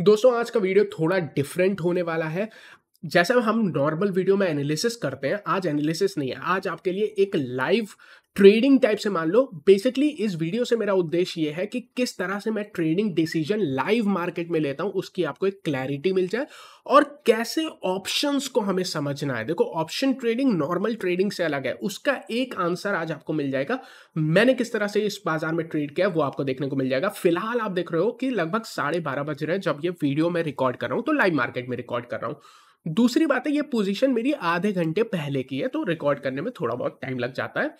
दोस्तों आज का वीडियो थोड़ा डिफरेंट होने वाला है जैसा हम नॉर्मल वीडियो में एनालिसिस करते हैं आज एनालिसिस नहीं है आज आपके लिए एक लाइव ट्रेडिंग टाइप से मान लो बेसिकली इस वीडियो से मेरा उद्देश्य यह है कि किस तरह से मैं ट्रेडिंग डिसीजन लाइव मार्केट में लेता हूं उसकी आपको एक क्लैरिटी मिल जाए और कैसे ऑप्शंस को हमें समझना है देखो ऑप्शन ट्रेडिंग नॉर्मल ट्रेडिंग से अलग है उसका एक आंसर आज आपको मिल जाएगा मैंने किस तरह से इस बाजार में ट्रेड किया वो आपको देखने को मिल जाएगा फिलहाल आप देख रहे हो कि लगभग साढ़े बारह बज रहे हैं जब ये वीडियो मैं रिकॉर्ड कर रहा हूँ तो लाइव मार्केट में रिकॉर्ड कर रहा हूँ दूसरी बात है ये पोजीशन मेरी आधे घंटे पहले की है तो रिकॉर्ड करने में थोड़ा बहुत टाइम लग जाता है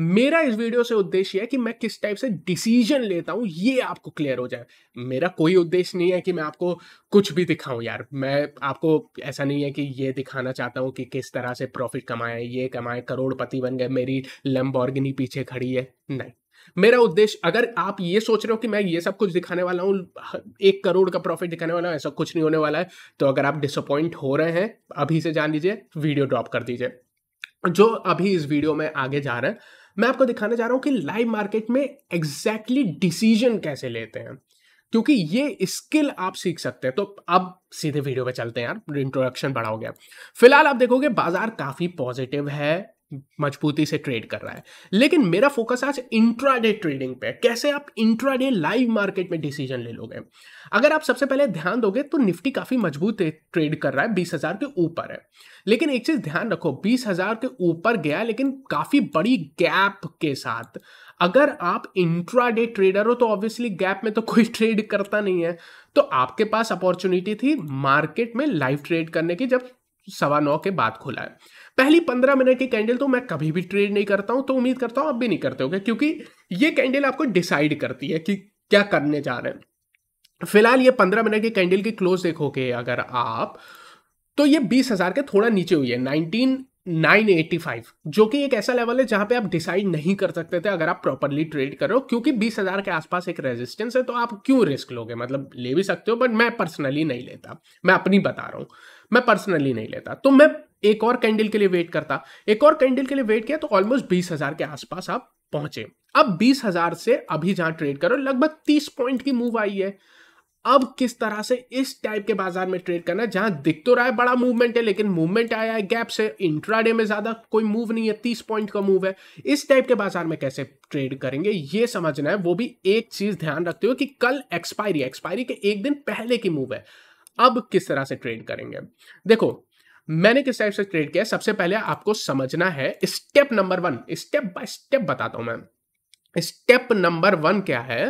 मेरा इस वीडियो से उद्देश्य है कि मैं किस टाइप से डिसीजन लेता हूँ ये आपको क्लियर हो जाए मेरा कोई उद्देश्य नहीं है कि मैं आपको कुछ भी दिखाऊं यार मैं आपको ऐसा नहीं है कि ये दिखाना चाहता हूँ कि किस तरह से प्रॉफिट कमाएं ये कमाएं करोड़पति बन गए मेरी लंबॉर्गिनी पीछे खड़ी है नहीं मेरा उद्देश्य अगर आप ये सोच रहे हो कि मैं ये सब कुछ दिखाने वाला हूँ एक करोड़ का प्रॉफिट दिखाने वाला हूँ ऐसा कुछ नहीं होने वाला है तो अगर आप डिसअपॉइंट हो रहे हैं अभी से जान लीजिए वीडियो ड्रॉप कर दीजिए जो अभी इस वीडियो में आगे जा रहे हैं मैं आपको दिखाने जा रहा हूँ कि लाइव मार्केट में एग्जैक्टली exactly डिसीजन कैसे लेते हैं क्योंकि ये स्किल आप सीख सकते हैं तो अब सीधे वीडियो पे चलते हैं यार इंट्रोडक्शन बड़ा हो गया फिलहाल आप देखोगे बाजार काफ़ी पॉजिटिव है मजबूती से ट्रेड कर रहा है लेकिन मेरा फोकस आज इंट्राडे ट्रेडिंग पे कैसे आप इंट्राडे लाइव मार्केट में डिसीजन ले लोगे अगर आप सबसे पहले ध्यान दोगे तो निफ्टी काफ़ी मजबूत ट्रेड कर रहा है बीस हज़ार के ऊपर है लेकिन एक चीज़ ध्यान रखो बीस हज़ार के ऊपर गया लेकिन काफ़ी बड़ी गैप के साथ अगर आप इंट्राडे ट्रेडर हो तो ऑब्वियसली गैप में तो कोई ट्रेड करता नहीं है तो आपके पास अपॉर्चुनिटी थी मार्केट में लाइव ट्रेड करने की जब सवा नौ के बाद खुला है पहली पंद्रह मिनट की कैंडल तो मैं कभी भी ट्रेड नहीं करता हूं तो उम्मीद करता हूं आप भी नहीं करते हो क्योंकि ये कैंडल आपको डिसाइड करती है कि क्या करने जा रहे हैं फिलहाल ये पंद्रह मिनट की कैंडल की क्लोज देखोगे अगर आप तो ये बीस हजार के थोड़ा नीचे हुई है नाइनटीन 985 जो कि एक ऐसा लेवल है जहां पे आप डिसाइड नहीं कर सकते थे अगर आप प्रॉपरली ट्रेड करो क्योंकि 20000 के आसपास एक रेजिस्टेंस है तो आप क्यों रिस्क लोगे मतलब ले भी सकते हो बट मैं पर्सनली नहीं लेता मैं अपनी बता रहा हूं मैं पर्सनली नहीं लेता तो मैं एक और कैंडल के लिए वेट करता एक और कैंडल के लिए वेट किया तो ऑलमोस्ट बीस हजार के आसपास आप पहुंचे अब बीस हजार से अभी जहां ट्रेड करो लगभग तीस पॉइंट की मूव आई है अब किस तरह से इस टाइप के बाजार में ट्रेड करना जहां दिख तो रहा है बड़ा मूवमेंट है लेकिन मूवमेंट आया है गैप से इंट्राडे में ज्यादा कोई मूव नहीं है तीस पॉइंट का मूव है इस टाइप के बाजार में कैसे ट्रेड करेंगे ये समझना है वो भी एक चीज ध्यान रखते हो कि कल एक्सपायरी एक्सपायरी के एक दिन पहले की मूव है अब किस तरह से ट्रेड करेंगे देखो मैंने किस टाइप से ट्रेड किया सबसे पहले आपको समझना है step number one step by step बताता हूं मैं स्टेप नंबर वन क्या है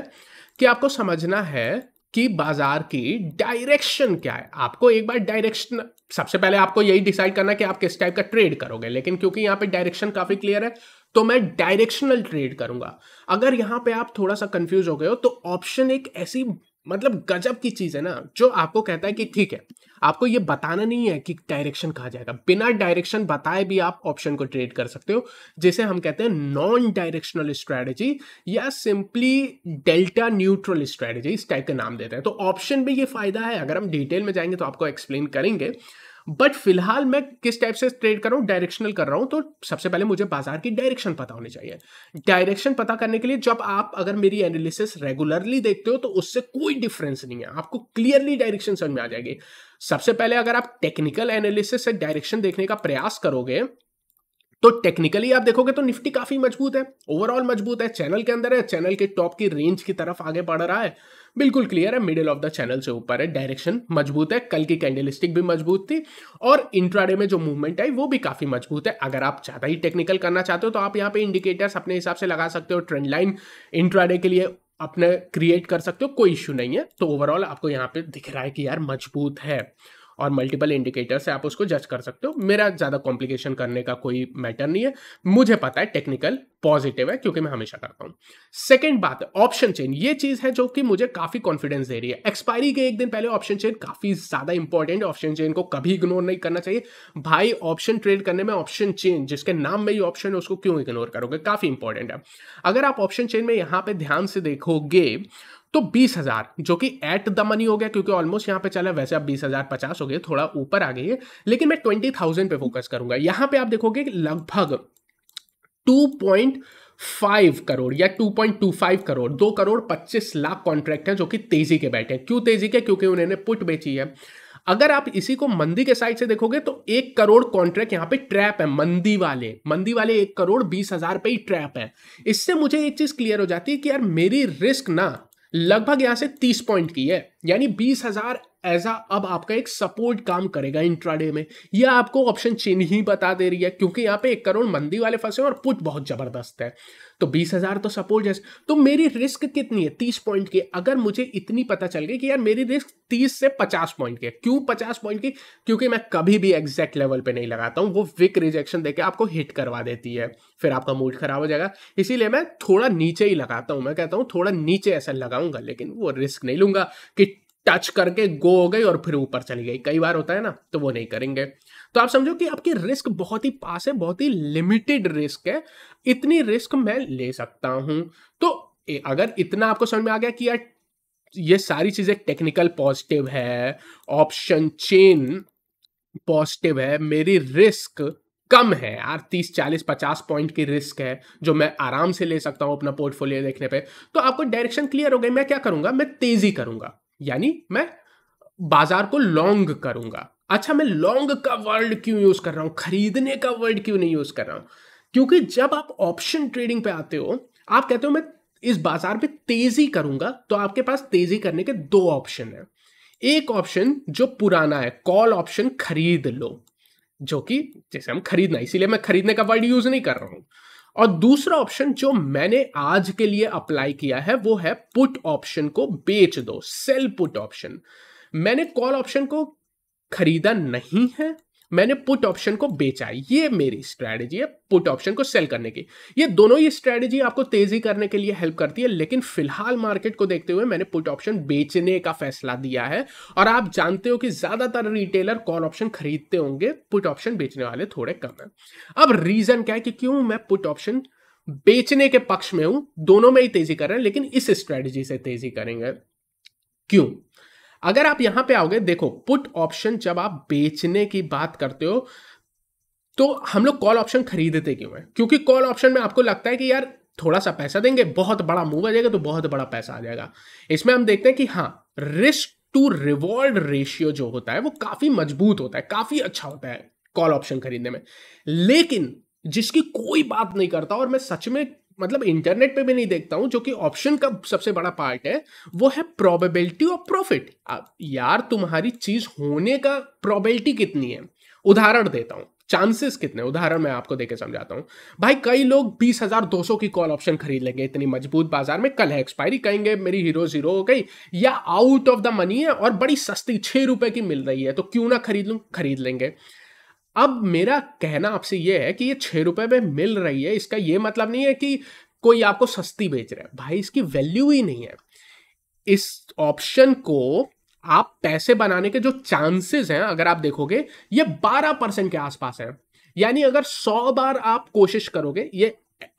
कि आपको समझना है कि बाजार की डायरेक्शन क्या है आपको एक बार डायरेक्शन सबसे पहले आपको यही डिसाइड करना कि आप किस टाइप का ट्रेड करोगे लेकिन क्योंकि यहां पे डायरेक्शन काफ़ी क्लियर है तो मैं डायरेक्शनल ट्रेड करूंगा अगर यहां पे आप थोड़ा सा कंफ्यूज हो गए हो तो ऑप्शन एक ऐसी मतलब गजब की चीज़ है ना जो आपको कहता है कि ठीक है आपको ये बताना नहीं है कि डायरेक्शन कहा जाएगा बिना डायरेक्शन बताए भी आप ऑप्शन को ट्रेड कर सकते हो जिसे हम कहते हैं नॉन डायरेक्शनल स्ट्रेटजी या सिंपली डेल्टा न्यूट्रल स्ट्रेटजी इस टाइप का नाम देते हैं तो ऑप्शन में ये फायदा है अगर हम डिटेल में जाएंगे तो आपको एक्सप्लेन करेंगे बट फिलहाल मैं किस टाइप से ट्रेड कर रहा हूँ डायरेक्शनल कर रहा हूँ तो सबसे पहले मुझे बाजार की डायरेक्शन पता होनी चाहिए डायरेक्शन पता करने के लिए जब आप अगर मेरी एनालिसिस रेगुलरली देखते हो तो उससे कोई डिफरेंस नहीं है आपको क्लियरली डायरेक्शन समझ में आ जाएगी सबसे पहले अगर आप टेक्निकल एनालिसिस से डायरेक्शन देखने का प्रयास करोगे तो टेक्निकली आप देखोगे तो निफ्टी काफी मजबूत है ओवरऑल मजबूत है चैनल के अंदर है चैनल के टॉप की रेंज की तरफ आगे बढ़ रहा है बिल्कुल क्लियर है मिडिल ऑफ द चैनल से ऊपर है डायरेक्शन मजबूत है कल की कैंडल भी मजबूत थी और इंट्राडे में जो मूवमेंट आई वो भी काफ़ी मजबूत है अगर आप ज़्यादा ही टेक्निकल करना चाहते हो तो आप यहाँ पे इंडिकेटर्स अपने हिसाब से लगा सकते हो ट्रेंड लाइन इंट्राडे के लिए अपने क्रिएट कर सकते हो कोई इश्यू नहीं है तो ओवरऑल आपको यहाँ पे दिख रहा है कि यार मजबूत है और मल्टीपल इंडिकेटर से आप उसको जज कर सकते हो मेरा ज़्यादा कॉम्प्लिकेशन करने का कोई मैटर नहीं है मुझे पता है टेक्निकल पॉजिटिव है क्योंकि मैं हमेशा करता हूँ सेकेंड बात ऑप्शन चेन ये चीज़ है जो कि मुझे काफ़ी कॉन्फिडेंस दे रही है एक्सपायरी के एक दिन पहले ऑप्शन चेन काफ़ी ज़्यादा इंपॉर्टेंट ऑप्शन चेन को कभी इग्नोर नहीं करना चाहिए भाई ऑप्शन ट्रेड करने में ऑप्शन चेन जिसके नाम में ही ऑप्शन है उसको क्यों इग्नोर करोगे काफ़ी इंपॉर्टेंट है अगर आप ऑप्शन चेन में यहाँ पर ध्यान से देखोगे तो बीस हजार जो कि एट द मनी हो गया क्योंकि ऑलमोस्ट यहां पे चला वैसे आप बीस हजार पचास हो गए थोड़ा ऊपर आ गई है लेकिन मैं ट्वेंटी थाउजेंड पे फोकस करूंगा यहां पे आप देखोगे लगभग टू पॉइंट फाइव करोड़ या two point two five crore दो करोड़ पच्चीस लाख कॉन्ट्रैक्ट हैं जो कि तेजी के बैठे हैं क्यों तेजी के क्योंकि उन्होंने पुट बेची है अगर आप इसी को मंदी के साइड से देखोगे तो एक करोड़ कॉन्ट्रैक्ट यहां पे ट्रैप है मंदी वाले मंदी वाले एक करोड़ बीस हजार पे ही ट्रैप है इससे मुझे एक चीज क्लियर हो जाती है कि यार मेरी रिस्क ना लगभग यहां से तीस पॉइंट की है यानी बीस हजार एज आ अब आपका एक सपोर्ट काम करेगा इंट्राडे में यह आपको ऑप्शन चेंज ही बता दे रही है क्योंकि यहाँ पे एक करोड़ मंदी वाले फंसे और पुट बहुत ज़बरदस्त है तो बीस हज़ार तो सपोर्ट जैसे तो मेरी रिस्क कितनी है तीस पॉइंट की अगर मुझे इतनी पता चल गई कि यार मेरी रिस्क तीस से पचास पॉइंट की है क्यों पचास पॉइंट की क्योंकि मैं कभी भी एग्जैक्ट लेवल पे नहीं लगाता हूँ वो विक रिजेक्शन देकर आपको हिट करवा देती है फिर आपका मूड खराब हो जाएगा इसीलिए मैं थोड़ा नीचे ही लगाता हूँ मैं कहता हूँ थोड़ा नीचे ऐसा लगाऊंगा लेकिन वो रिस्क नहीं लूंगा कि टच करके गो हो गई और फिर ऊपर चली गई कई बार होता है ना तो वो नहीं करेंगे तो आप समझो कि आपकी रिस्क बहुत ही पास है बहुत ही लिमिटेड रिस्क है इतनी रिस्क मैं ले सकता हूं तो ए, अगर इतना आपको समझ में आ गया कि यार ये सारी चीजें टेक्निकल पॉजिटिव है ऑप्शन चेन पॉजिटिव है मेरी रिस्क कम है यार तीस चालीस पचास पॉइंट की रिस्क है जो मैं आराम से ले सकता हूं अपना पोर्टफोलियो देखने पे तो आपको डायरेक्शन क्लियर हो गई मैं क्या करूंगा मैं तेजी करूंगा यानी मैं बाजार को लॉन्ग करूंगा अच्छा मैं लॉन्ग का वर्ड क्यों यूज कर रहा हूं खरीदने का वर्ड क्यों नहीं यूज कर रहा हूं क्योंकि जब आप ऑप्शन ट्रेडिंग पे आते हो आप कहते हो मैं इस बाजार में तेजी करूंगा तो आपके पास तेजी करने के दो ऑप्शन है एक ऑप्शन जो पुराना है कॉल ऑप्शन खरीद लो जो कि जैसे हम खरीदना इसीलिए मैं खरीदने का वर्ड यूज नहीं कर रहा हूं और दूसरा ऑप्शन जो मैंने आज के लिए अप्लाई किया है वो है पुट ऑप्शन को बेच दो सेल पुट ऑप्शन मैंने कॉल ऑप्शन को खरीदा नहीं है मैंने पुट ऑप्शन को बेचा ये मेरी स्ट्रैटेजी है पुट ऑप्शन को सेल करने की ये दोनों ही स्ट्रैटेजी आपको तेजी करने के लिए हेल्प करती है लेकिन फिलहाल मार्केट को देखते हुए मैंने पुट ऑप्शन बेचने का फैसला दिया है और आप जानते हो कि ज्यादातर रिटेलर कॉल ऑप्शन खरीदते होंगे पुट ऑप्शन बेचने वाले थोड़े कम है अब रीजन क्या है कि क्यों मैं पुट ऑप्शन बेचने के पक्ष में हूं दोनों में ही तेजी कर रहे हैं लेकिन इस स्ट्रैटेजी से तेजी करेंगे क्यों अगर आप यहां पे आओगे देखो पुट ऑप्शन जब आप बेचने की बात करते हो तो हम लोग कॉल ऑप्शन खरीदते क्यों है क्योंकि कॉल ऑप्शन में आपको लगता है कि यार थोड़ा सा पैसा देंगे बहुत बड़ा मूव आ जाएगा तो बहुत बड़ा पैसा आ जाएगा इसमें हम देखते हैं कि हाँ रिस्क टू रिवॉर्ड रेशियो जो होता है वो काफी मजबूत होता है काफी अच्छा होता है कॉल ऑप्शन खरीदने में लेकिन जिसकी कोई बात नहीं करता और मैं सच में मतलब इंटरनेट पे भी नहीं देखता हूं जो कि ऑप्शन का सबसे बड़ा पार्ट है वो है प्रोबेबिलिटी ऑफ प्रॉफिट यार तुम्हारी चीज होने का प्रोबेबिलिटी कितनी है उदाहरण देता हूँ चांसेस कितने उदाहरण मैं आपको देकर समझाता हूँ भाई कई लोग बीस हजार दो सौ की कॉल ऑप्शन खरीद लेंगे इतनी मजबूत बाजार में कल है एक्सपायरी कहेंगे मेरी हीरो जीरो हो गई या आउट ऑफ द मनी है और बड़ी सस्ती छह रुपए की मिल रही है तो क्यों ना खरीद लू खरीद लेंगे अब मेरा कहना आपसे यह है कि ये छह रुपए में मिल रही है इसका ये मतलब नहीं है कि कोई आपको सस्ती बेच रहा है भाई इसकी वैल्यू ही नहीं है इस ऑप्शन को आप पैसे बनाने के जो चांसेस हैं अगर आप देखोगे ये 12 परसेंट के आसपास है यानी अगर 100 बार आप कोशिश करोगे ये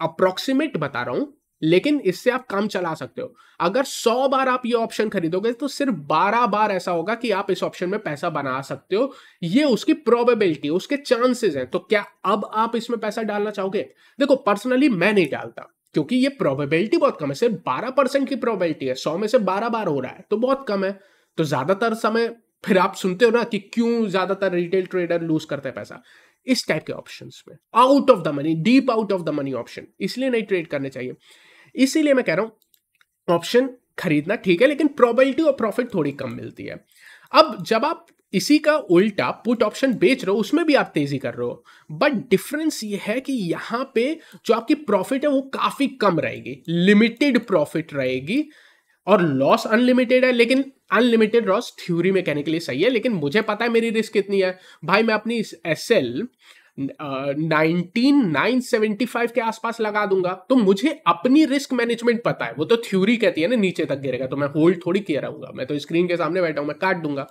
अप्रोक्सीमेट बता रहा हूं लेकिन इससे आप काम चला सकते हो अगर सौ बार आप ये ऑप्शन खरीदोगे तो सिर्फ बारह बार ऐसा होगा कि आप इस ऑप्शन में पैसा बना सकते हो ये उसकी प्रोबेबिलिटी उसके चांसेस हैं तो क्या अब आप इसमें पैसा डालना चाहोगे देखो पर्सनली मैं नहीं डालता क्योंकि ये प्रोबेबिलिटी बहुत कम है सिर्फ बारह परसेंट की प्रोबेबिलिटी है सौ में से बारह बार हो रहा है तो बहुत कम है तो ज्यादातर समय फिर आप सुनते हो ना कि क्यों ज्यादातर रिटेल ट्रेडर लूज करते हैं पैसा इस टाइप के ऑप्शंस में out of the money deep out of the money option इसलिए नहीं ट्रेड करने चाहिए इसीलिए मैं कह रहा हूं ऑप्शन खरीदना ठीक है लेकिन प्रोबेबिलिटी और प्रॉफिट थोड़ी कम मिलती है अब जब आप इसी का उल्टा पुट ऑप्शन बेच रहे हो उसमें भी आप तेजी कर रहे हो बट डिफरेंस ये है कि यहां पे जो आपकी प्रॉफिट है वो काफी कम रहेगी लिमिटेड प्रॉफिट रहेगी और लॉस अनलिमिटेड है लेकिन अनलिमिटेड लॉस थ्योरी में कहने के लिए सही है लेकिन मुझे पता है मेरी रिस्क कितनी है भाई मैं अपनी एस एल नाइनटीन uh, के आसपास लगा दूंगा तो मुझे अपनी रिस्क मैनेजमेंट पता है वो तो थ्योरी कहती है ना नीचे तक गिरेगा तो मैं होल्ड थोड़ी किया रहूंगा मैं तो स्क्रीन के सामने बैठा हूं मैं काट दूंगा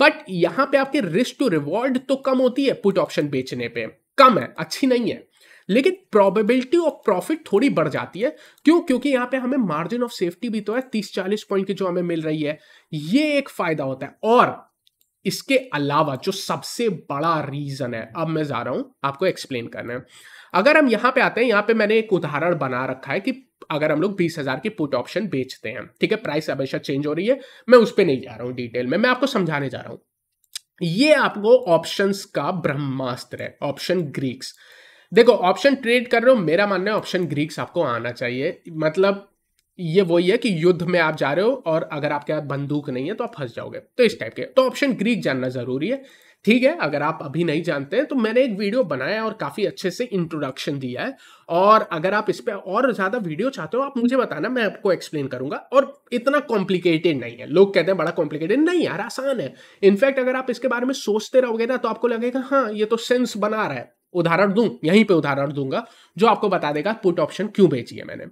बट यहां पे आपके रिस्क टू रिवॉर्ड तो कम होती है पुट ऑप्शन बेचने पे कम है अच्छी नहीं है लेकिन प्रोबेबिलिटी ऑफ प्रॉफिट थोड़ी बढ़ जाती है क्यों क्योंकि यहां पे हमें मार्जिन ऑफ सेफ्टी भी तो है तीस चालीस पॉइंट की जो हमें मिल रही है ये एक फायदा होता है और इसके अलावा जो सबसे बड़ा रीजन है अब मैं जा रहा हूं आपको एक्सप्लेन करना है अगर हम यहां पे आते हैं यहां पे मैंने एक उदाहरण बना रखा है कि अगर हम लोग बीस हजार की पुट ऑप्शन बेचते हैं ठीक है प्राइस हमेशा चेंज हो रही है मैं उस पर नहीं जा रहा हूं डिटेल में मैं आपको समझाने जा रहा हूं ये आपको ऑप्शंस का ब्रह्मास्त्र है ऑप्शन ग्रीक्स देखो ऑप्शन ट्रेड कर रहे हो मेरा मानना है ऑप्शन ग्रीक्स आपको आना चाहिए मतलब ये वही है कि युद्ध में आप जा रहे हो और अगर आपके पास बंदूक नहीं है तो आप फंस जाओगे तो इस टाइप के तो ऑप्शन ग्रीक जानना जरूरी है ठीक है अगर आप अभी नहीं जानते हैं तो मैंने एक वीडियो बनाया और काफ़ी अच्छे से इंट्रोडक्शन दिया है और अगर आप इस पर और ज़्यादा वीडियो चाहते हो आप मुझे बताना मैं आपको एक्सप्लेन करूंगा और इतना कॉम्प्लिकेटेड नहीं है लोग कहते हैं बड़ा कॉम्प्लिकेटेड नहीं यार आसान है इनफैक्ट अगर आप इसके बारे में सोचते रहोगे ना तो आपको लगेगा हाँ ये तो सेंस बना रहा है उदाहरण दूं यहीं पे उदाहरण दूंगा जो आपको बता देगा पुट ऑप्शन क्यों भेजी है मैंने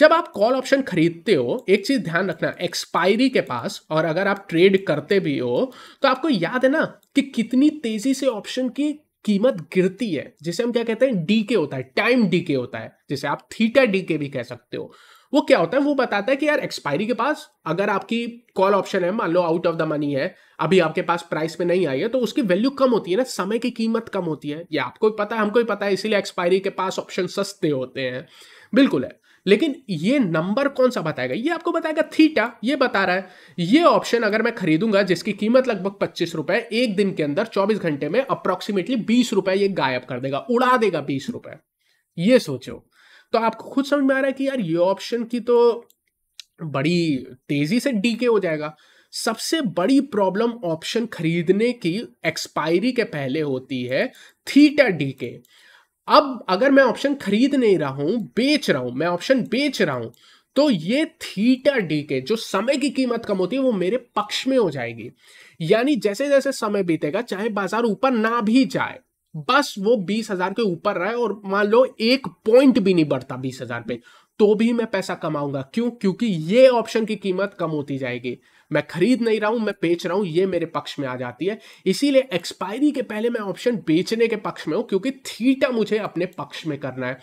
जब आप कॉल ऑप्शन खरीदते हो एक चीज़ ध्यान रखना एक्सपायरी के पास और अगर आप ट्रेड करते भी हो तो आपको याद है ना कि कितनी तेज़ी से ऑप्शन की कीमत गिरती है जिसे हम क्या कहते हैं डी के होता है टाइम डी के होता है जिसे आप थीटा डी के भी कह सकते हो वो क्या होता है वो बताता है कि यार एक्सपायरी के पास अगर आपकी कॉल ऑप्शन है मान लो आउट ऑफ द मनी है अभी आपके पास प्राइस पे नहीं आई है तो उसकी वैल्यू कम होती है ना समय की कीमत कम होती है ये आपको भी पता है हमको भी पता है इसीलिए एक्सपायरी के पास ऑप्शन सस्ते होते हैं बिल्कुल है लेकिन ये नंबर कौन सा बताएगा ये आपको बताएगा थीटा ये बता रहा है ये ऑप्शन अगर मैं खरीदूंगा जिसकी कीमत लगभग पच्चीस रुपए एक दिन के अंदर चौबीस घंटे में अप्रोक्सीमेटली बीस रुपए ये गायब कर देगा उड़ा देगा बीस रुपए ये सोचो तो आपको खुद समझ में आ रहा है कि यार ये ऑप्शन की तो बड़ी तेजी से डीके हो जाएगा सबसे बड़ी प्रॉब्लम ऑप्शन खरीदने की एक्सपायरी के पहले होती है थीटा डी के अब अगर मैं ऑप्शन खरीद नहीं रहा हूं बेच रहा हूं मैं ऑप्शन बेच रहा हूं तो ये थीटा डी के जो समय की कीमत कम होती है वो मेरे पक्ष में हो जाएगी यानी जैसे जैसे समय बीतेगा चाहे बाजार ऊपर ना भी जाए बस वो बीस हजार के ऊपर रहा है और मान लो एक पॉइंट भी नहीं बढ़ता बीस हजार पे तो भी मैं पैसा कमाऊंगा क्यों क्योंकि ये ऑप्शन की कीमत कम होती जाएगी मैं खरीद नहीं रहा हूं मैं बेच रहा हूं ये मेरे पक्ष में आ जाती है इसीलिए एक्सपायरी के पहले मैं ऑप्शन बेचने के पक्ष में हूं क्योंकि थीटा मुझे अपने पक्ष में करना है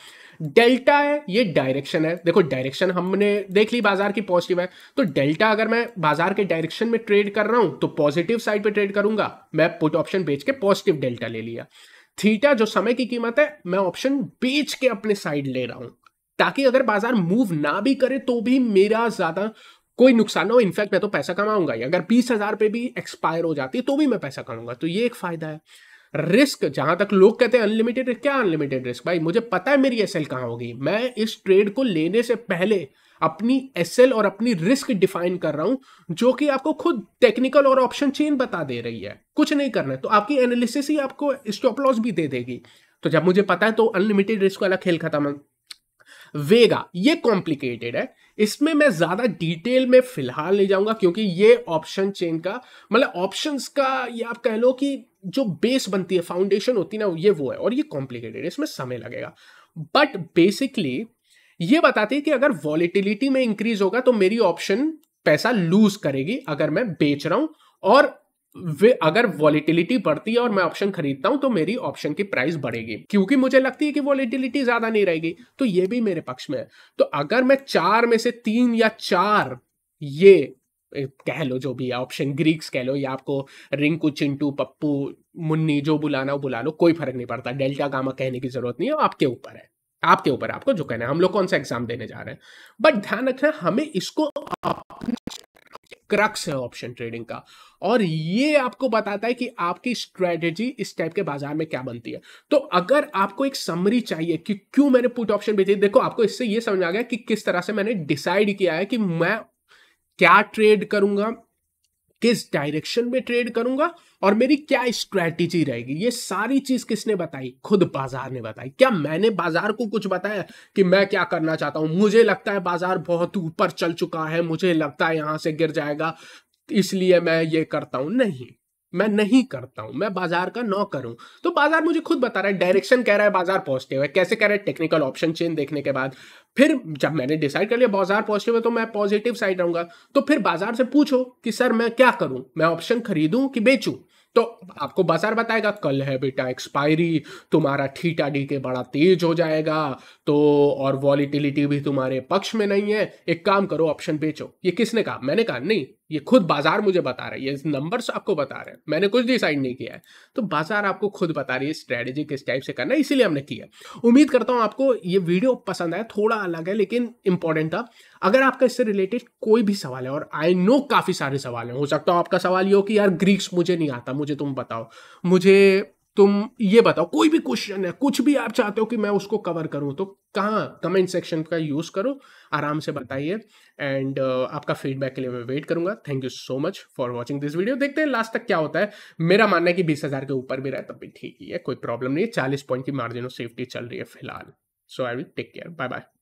डेल्टा है ये डायरेक्शन है देखो डायरेक्शन हमने देख ली बाजार की पॉजिटिव है तो डेल्टा अगर मैं बाजार के डायरेक्शन में ट्रेड कर रहा हूं तो पॉजिटिव साइड पर ट्रेड करूंगा मैं पुट ऑप्शन बेच के पॉजिटिव डेल्टा ले लिया थीटा जो समय की कीमत है मैं ऑप्शन बेच के अपने साइड ले रहा हूं ताकि अगर बाजार मूव ना भी करे तो भी मेरा ज्यादा कोई नुकसान ना हो इनफैक्ट मैं तो पैसा कमाऊंगा अगर बीस हजार पे भी एक्सपायर हो जाती है तो भी मैं पैसा कमाऊंगा तो ये एक फायदा है रिस्क जहां तक लोग कहते हैं अनलिमिटेड क्या अनलिमिटेड रिस्क भाई मुझे पता है मेरी एस एल कहाँ होगी मैं इस ट्रेड को लेने से पहले अपनी एस और अपनी रिस्क डिफाइन कर रहा हूं जो कि आपको खुद टेक्निकल और ऑप्शन चेन बता दे रही है कुछ नहीं करना है तो आपकी एनालिसिस ही आपको स्टॉप लॉस भी दे देगी तो जब मुझे पता है तो अनलिमिटेड रिस्क वाला खेल खत्म है वेगा ये कॉम्प्लिकेटेड है इसमें मैं ज्यादा डिटेल में फिलहाल नहीं जाऊंगा क्योंकि ये ऑप्शन चेन का मतलब ऑप्शंस का ये आप कह लो कि जो बेस बनती है फाउंडेशन होती है ना ये वो है और ये कॉम्प्लिकेटेड है इसमें समय लगेगा बट बेसिकली ये बताती कि अगर वॉलिटिलिटी में इंक्रीज होगा तो मेरी ऑप्शन पैसा लूज करेगी अगर मैं बेच रहा हूं और वे अगर वॉलिटिलिटी बढ़ती है और मैं ऑप्शन खरीदता हूं तो मेरी ऑप्शन की प्राइस बढ़ेगी क्योंकि मुझे लगती है कि वॉलिटिलिटी ज्यादा नहीं रहेगी तो ये भी मेरे पक्ष में है तो अगर मैं चार में से तीन या चार ये कह लो जो भी है ऑप्शन ग्रीक्स कह लो या आपको रिंकू चिंटू पप्पू मुन्नी जो बुलाना हो बुला लो कोई फर्क नहीं पड़ता डेल्टा गामा कहने की जरूरत नहीं है आपके ऊपर है आपके ऊपर आपको जो कहना है हम लोग कौन सा एग्जाम देने जा रहे हैं बट ध्यान रखना हमें इसको क्रक्स है ऑप्शन ट्रेडिंग का और ये आपको बताता है कि आपकी स्ट्रेटेजी इस टाइप के बाजार में क्या बनती है तो अगर आपको एक समरी चाहिए कि क्यों मैंने पुट ऑप्शन भेजी देखो आपको इससे ये समझ आ गया कि किस तरह से मैंने डिसाइड किया है कि मैं क्या ट्रेड करूंगा किस डायरेक्शन में ट्रेड करूंगा और मेरी क्या स्ट्रेटेजी रहेगी ये सारी चीज किसने बताई खुद बाजार ने बताई क्या मैंने बाजार को कुछ बताया कि मैं क्या करना चाहता हूं मुझे लगता है बाजार बहुत ऊपर चल चुका है मुझे लगता है यहां से गिर जाएगा इसलिए मैं ये करता हूं नहीं मैं नहीं करता हूं मैं बाजार का नौ करूं तो बाजार मुझे खुद बता रहा है डायरेक्शन कह रहा है बाजार पॉजिटिव है कैसे कह रहा है टेक्निकल ऑप्शन चेन देखने के बाद फिर जब मैंने डिसाइड कर लिया बाजार पॉजिटिव है तो मैं पॉजिटिव साइड रहूंगा तो फिर बाजार से पूछो कि सर मैं क्या करूं मैं ऑप्शन खरीदूं कि बेचूं तो आपको बाजार बताएगा कल है बेटा एक्सपायरी तुम्हारा ठीटा डी के बड़ा तेज हो जाएगा तो और वॉलीटिलिटी भी तुम्हारे पक्ष में नहीं है एक काम करो ऑप्शन बेचो ये किसने कहा मैंने कहा नहीं ये खुद बाजार मुझे बता रहा है ये नंबर्स आपको बता रहे हैं मैंने कुछ डिसाइड नहीं किया है तो बाजार आपको खुद बता रही है स्ट्रैटेजी किस टाइप से करना है इसीलिए हमने किया उम्मीद करता हूँ आपको ये वीडियो पसंद आया थोड़ा अलग है लेकिन इंपॉर्टेंट था अगर आपका इससे रिलेटेड कोई भी सवाल है और आई नो काफ़ी सारे सवाल हैं हो सकता हो आपका सवाल ये हो कि यार ग्रीक्स मुझे नहीं आता मुझे तुम बताओ मुझे तुम ये बताओ कोई भी क्वेश्चन है कुछ भी आप चाहते हो कि मैं उसको कवर करूं तो कहाँ कमेंट सेक्शन का यूज़ करो आराम से बताइए एंड uh, आपका फीडबैक के लिए मैं वेट करूंगा thank you so much for watching this video देखते हैं लास्ट तक क्या होता है मेरा मानना है कि बीस हज़ार के ऊपर भी रहे तब भी ठीक ही है कोई प्रॉब्लम नहीं है चालीस पॉइंट की मार्जिन ऑफ सेफ्टी चल रही है फिलहाल so I will take care bye bye